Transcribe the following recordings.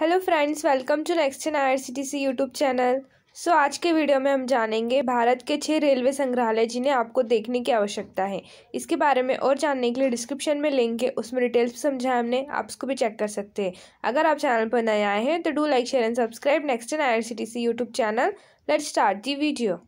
hello friends welcome to next I R C T C YouTube channel so आज के video में हम जानेंगे भारत के छह रेलवे संग्रहालय जिन्हें आपको देखने की आवश्यकता है इसके बारे में और जानने के लिए डिस्क्रिप्शन में लिंक है उसमें डिटेल्स है हमने आप उसको भी चेक कर सकते हैं अगर आप चैनल पर नए आए हैं तो do like share and subscribe next N I R C C T YouTube channel let start the video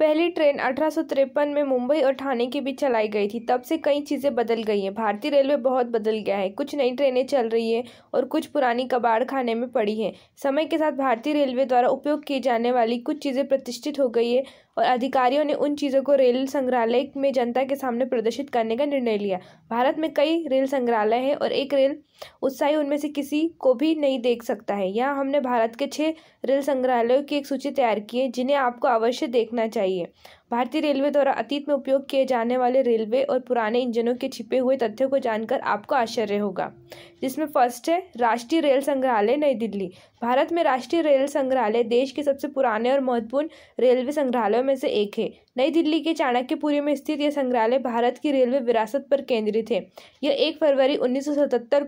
पहली ट्रेन अठारह में मुंबई और ठाणे के बीच चलाई गई थी तब से कई चीज़ें बदल गई हैं भारतीय रेलवे बहुत बदल गया है कुछ नई ट्रेनें चल रही हैं और कुछ पुरानी कबाड़ खाने में पड़ी हैं समय के साथ भारतीय रेलवे द्वारा उपयोग की जाने वाली कुछ चीज़ें प्रतिष्ठित हो गई है और अधिकारियों ने उन चीज़ों को रेल संग्रहालय में जनता के सामने प्रदर्शित करने का निर्णय लिया भारत में कई रेल संग्रहालय हैं और एक रेल उत्साही उनमें से किसी को भी नहीं देख सकता है यहाँ हमने भारत के छः रेल संग्रहालयों की एक सूची तैयार की है जिन्हें आपको अवश्य देखना चाहिए भारतीय रेलवे द्वारा अतीत में उपयोग किए जाने वाले रेलवे और पुराने इंजनों के छिपे हुए तथ्यों को जानकर आपको आश्चर्य होगा जिसमें फर्स्ट है राष्ट्रीय रेल संग्रहालय नई दिल्ली भारत में राष्ट्रीय रेल संग्रहालय देश के सबसे पुराने और महत्वपूर्ण रेलवे संग्रहालयों में से एक है नई दिल्ली के चाणक्यपुरी में स्थित यह संग्रहालय भारत की रेलवे विरासत पर केंद्रित है यह एक फरवरी उन्नीस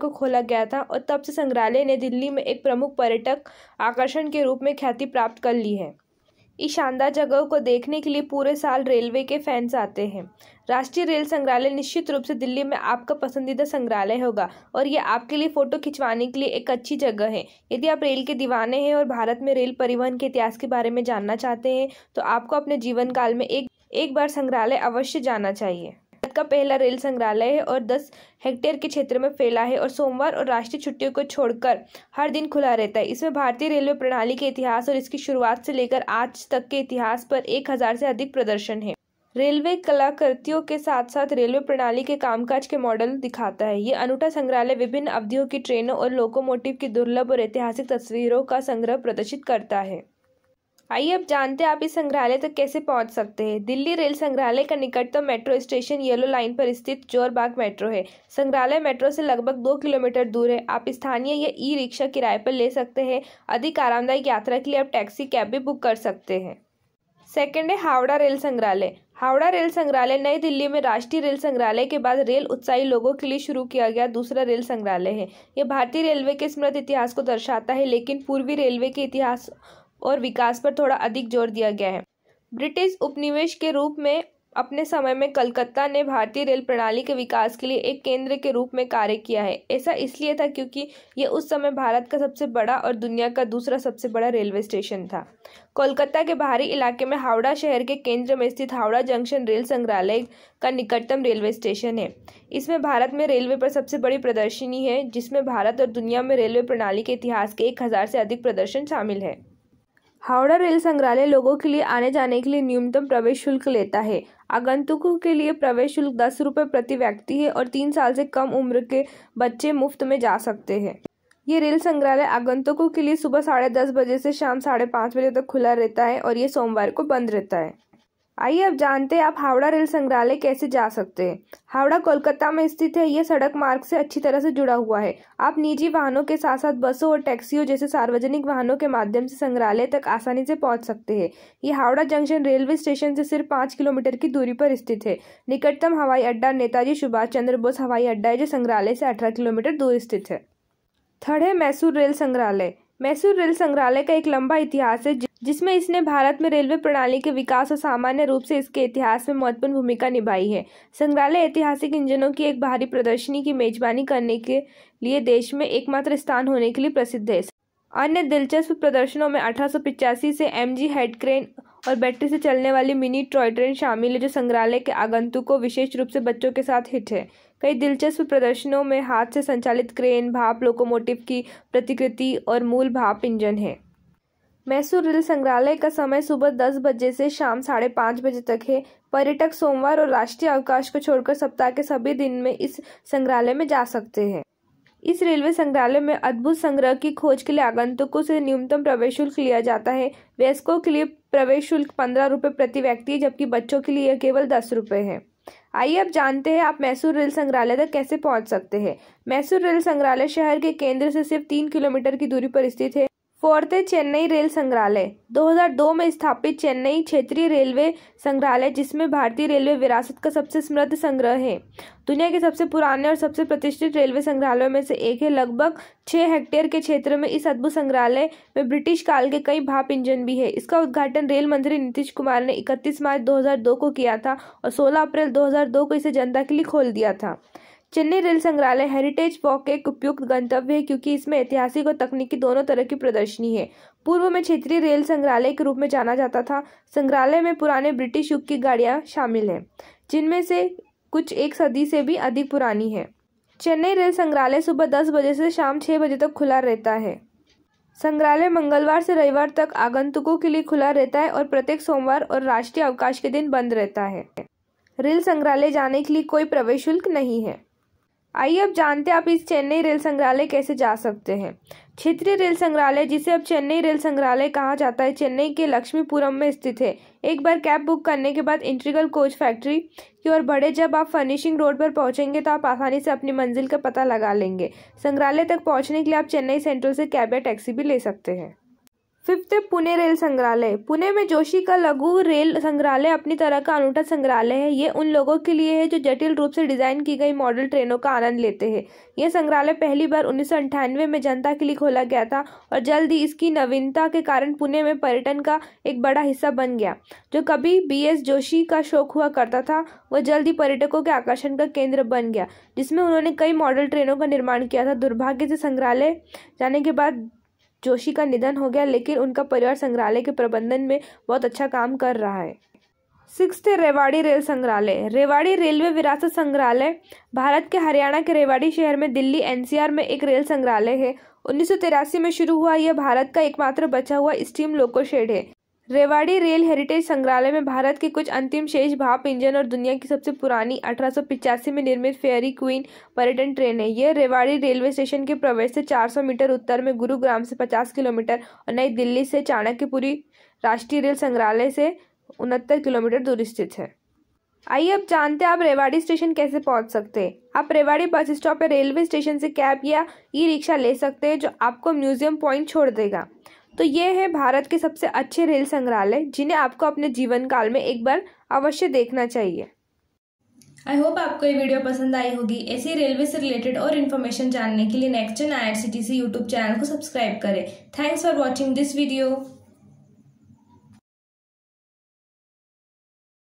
को खोला गया था और तब से संग्रहालय ने दिल्ली में एक प्रमुख पर्यटक आकर्षण के रूप में ख्याति प्राप्त कर ली है इस शानदार जगह को देखने के लिए पूरे साल रेलवे के फैंस आते हैं राष्ट्रीय रेल संग्रहालय निश्चित रूप से दिल्ली में आपका पसंदीदा संग्रहालय होगा और यह आपके लिए फ़ोटो खिंचवाने के लिए एक अच्छी जगह है यदि आप रेल के दीवाने हैं और भारत में रेल परिवहन के इतिहास के बारे में जानना चाहते हैं तो आपको अपने जीवन काल में एक एक बार संग्रहालय अवश्य जाना चाहिए भारत का पहला रेल संग्रहालय है और 10 हेक्टेयर के क्षेत्र में फैला है और सोमवार और राष्ट्रीय छुट्टियों को छोड़कर हर दिन खुला रहता है इसमें भारतीय रेलवे प्रणाली के इतिहास और इसकी शुरुआत से लेकर आज तक के इतिहास पर एक हजार से अधिक प्रदर्शन है रेलवे कलाकृतियों के साथ साथ रेलवे प्रणाली के कामकाज के मॉडल दिखाता है ये अनूठा संग्रहालय विभिन्न अवधियों की ट्रेनों और लोकोमोटिव की दुर्लभ और ऐतिहासिक तस्वीरों का संग्रह प्रदर्शित करता है आइए अब जानते हैं आप इस संग्रहालय तक कैसे पहुंच सकते हैं दिल्ली रेल संग्रहालय का निकटतम तो मेट्रो स्टेशन येलो लाइन पर स्थित जोरबाग मेट्रो है संग्रहालय मेट्रो से लगभग दो किलोमीटर दूर है आप स्थानीय या ई रिक्शा किराए पर ले सकते हैं अधिक आरामदायक यात्रा के लिए आप टैक्सी कैब भी बुक कर सकते हैं सेकेंड है हावड़ा रेल संग्रहालय हावड़ा रेल संग्रहालय नई दिल्ली में राष्ट्रीय रेल संग्रहालय के बाद रेल उत्साही लोगों के लिए शुरू किया गया दूसरा रेल संग्रहालय है यह भारतीय रेलवे के स्मृत इतिहास को दर्शाता है लेकिन पूर्वी रेलवे के इतिहास और विकास पर थोड़ा अधिक जोर दिया गया है ब्रिटिश उपनिवेश के रूप में अपने समय में कलकत्ता ने भारतीय रेल प्रणाली के विकास के लिए एक केंद्र के रूप में कार्य किया है ऐसा इसलिए था क्योंकि यह उस समय भारत का सबसे बड़ा और दुनिया का दूसरा सबसे बड़ा रेलवे स्टेशन था कोलकाता के बाहरी इलाके में हावड़ा शहर के केंद्र में स्थित हावड़ा जंक्शन रेल संग्रहालय का निकटतम रेलवे स्टेशन है इसमें भारत में रेलवे पर सबसे बड़ी प्रदर्शनी है जिसमें भारत और दुनिया में रेलवे प्रणाली के इतिहास के एक हज़ार से अधिक प्रदर्शन शामिल है हावड़ा रेल संग्रहालय लोगों के लिए आने जाने के लिए न्यूनतम प्रवेश शुल्क लेता है आगंतुकों के लिए प्रवेश शुल्क दस रुपये प्रति व्यक्ति है और तीन साल से कम उम्र के बच्चे मुफ्त में जा सकते हैं ये रेल संग्रहालय आगंतुकों के लिए सुबह साढ़े दस बजे से शाम साढ़े पाँच बजे तक खुला रहता है और ये सोमवार को बंद रहता है आइए अब जानते हैं आप हावड़ा रेल संग्रहालय कैसे जा सकते हैं हावड़ा कोलकाता में स्थित है यह सड़क मार्ग से अच्छी तरह से जुड़ा हुआ है आप निजी वाहनों के साथ साथ बसों और टैक्सियों जैसे सार्वजनिक वाहनों के माध्यम से संग्रहालय तक आसानी से पहुंच सकते हैं यह हावड़ा जंक्शन रेलवे स्टेशन से सिर्फ पाँच किलोमीटर की दूरी पर स्थित है निकटतम हवाई अड्डा नेताजी सुभाष चंद्र बोस हवाई अड्डा है जो संग्रहालय से अठारह किलोमीटर दूर स्थित है थड़े मैसूर रेल संग्रहालय मैसूर रेल संग्रहालय का एक लंबा इतिहास है जिसमें इसने भारत में रेलवे प्रणाली के विकास और सामान्य रूप से इसके इतिहास में महत्वपूर्ण भूमिका निभाई है संग्रहालय ऐतिहासिक इंजनों की एक भारी प्रदर्शनी की मेजबानी करने के लिए देश में एकमात्र स्थान होने के लिए प्रसिद्ध है अन्य दिलचस्प प्रदर्शनों में अठारह से एम जी हेड और बैटरी से चलने वाली मिनी टॉय ट्रेन शामिल है जो संग्रहालय के आगंतुकों को विशेष रूप से बच्चों के साथ हिट है कई दिलचस्प प्रदर्शनों में हाथ से संचालित क्रेन भाप लोकोमोटिव की प्रतिकृति और मूल भाप इंजन है मैसूर रेल संग्रहालय का समय सुबह दस बजे से शाम साढ़े पाँच बजे तक है पर्यटक सोमवार और राष्ट्रीय अवकाश को छोड़कर सप्ताह के सभी दिन में इस संग्रहालय में जा सकते हैं इस रेलवे संग्रहालय में अद्भुत संग्रह की खोज के लिए आगंतुकों से न्यूनतम प्रवेश शुल्क लिया जाता है वयस्कों के लिए प्रवेश शुल्क पंद्रह रुपये प्रति व्यक्ति जबकि बच्चों के लिए यह केवल दस रुपये है आइए अब जानते हैं आप मैसूर रेल संग्रहालय तक कैसे पहुंच सकते हैं मैसूर रेल संग्रहालय शहर के केंद्र से सिर्फ तीन किलोमीटर की दूरी पर स्थित है फोर्थ है चेन्नई रेल संग्रहालय 2002 में स्थापित चेन्नई क्षेत्रीय रेलवे संग्रहालय जिसमें भारतीय रेलवे विरासत का सबसे समृद्ध संग्रह है दुनिया के सबसे पुराने और सबसे प्रतिष्ठित रेलवे संग्रहालयों में से एक है लगभग छः हेक्टेयर के क्षेत्र में इस अद्भुत संग्रहालय में ब्रिटिश काल के कई भाप इंजन भी है इसका उद्घाटन रेल मंत्री नीतीश कुमार ने इकतीस मार्च दो को किया था और सोलह अप्रैल दो को इसे जनता के लिए खोल दिया था चेन्नई रेल संग्रहालय हेरिटेज वॉक एक उपयुक्त गंतव्य है क्योंकि इसमें ऐतिहासिक और तकनीकी दोनों तरह की प्रदर्शनी है पूर्व में क्षेत्रीय रेल संग्रहालय के रूप में जाना जाता था संग्रहालय में पुराने ब्रिटिश युग की गाड़ियाँ शामिल हैं जिनमें से कुछ एक सदी से भी अधिक पुरानी है चेन्नई रेल संग्रहालय सुबह दस बजे से शाम छः बजे तक खुला रहता है संग्रहालय मंगलवार से रविवार तक आगंतुकों के लिए खुला रहता है और प्रत्येक सोमवार और राष्ट्रीय अवकाश के दिन बंद रहता है रेल संग्रहालय जाने के लिए कोई प्रवेश शुल्क नहीं है आइए अब जानते हैं आप इस चेन्नई रेल संग्रहालय कैसे जा सकते हैं क्षेत्रीय रेल संग्रहालय जिसे अब चेन्नई रेल संग्रहालय कहा जाता है चेन्नई के लक्ष्मीपुरम में स्थित है एक बार कैब बुक करने के बाद इंट्रीगल कोच फैक्ट्री की ओर बढ़े जब आप फर्निशिंग रोड पर पहुंचेंगे तो आप आसानी से अपनी मंजिल का पता लगा लेंगे संग्रहालय तक पहुँचने के लिए आप चेन्नई सेंट्रल से कैब या टैक्सी भी ले सकते हैं फिफ्थ है पुणे रेल संग्रहालय पुणे में जोशी का लघु रेल संग्रहालय अपनी तरह का अनूठा संग्रहालय है ये उन लोगों के लिए है जो जटिल रूप से डिजाइन की गई मॉडल ट्रेनों का आनंद लेते हैं यह संग्रहालय पहली बार उन्नीस में जनता के लिए खोला गया था और जल्द ही इसकी नवीनता के कारण पुणे में पर्यटन का एक बड़ा हिस्सा बन गया जो कभी बी जोशी का शौक हुआ करता था वह जल्द ही पर्यटकों के आकर्षण का केंद्र बन गया जिसमें उन्होंने कई मॉडल ट्रेनों का निर्माण किया था दुर्भाग्य से संग्रहालय जाने के बाद जोशी का निधन हो गया लेकिन उनका परिवार संग्रहालय के प्रबंधन में बहुत अच्छा काम कर रहा है सिक्स रेवाड़ी रेल संग्रहालय रेवाड़ी रेलवे विरासत संग्रहालय भारत के हरियाणा के रेवाड़ी शहर में दिल्ली एनसीआर में एक रेल संग्रहालय है उन्नीस में शुरू हुआ यह भारत का एकमात्र बचा हुआ स्टीम लोको शेड है रेवाड़ी रेल हेरिटेज संग्रहालय में भारत के कुछ अंतिम शेष भाप इंजन और दुनिया की सबसे पुरानी अठारह में निर्मित फेयरी क्वीन पर्यटन ट्रेन है यह रेवाड़ी रेलवे स्टेशन के प्रवेश से 400 मीटर उत्तर में गुरुग्राम से 50 किलोमीटर और नई दिल्ली से चाणक्यपुरी राष्ट्रीय रेल संग्रहालय से उनहत्तर किलोमीटर दूर स्थित है आइए अब जानते हैं आप रेवाड़ी स्टेशन कैसे पहुंच सकते हैं आप रेवाड़ी बस स्टॉप पर रेलवे स्टेशन से कैब या ई रिक्शा ले सकते हैं जो आपको म्यूजियम पॉइंट छोड़ देगा तो ये है भारत के सबसे अच्छे रेल संग्रहालय जिन्हें आपको अपने जीवन काल में एक बार अवश्य देखना चाहिए आई होप आपको ये वीडियो पसंद आई होगी ऐसी रेलवे से रिलेटेड और इन्फॉर्मेशन जानने के लिए next gen I R C C T YouTube channel को सब्सक्राइब करें thanks for watching this video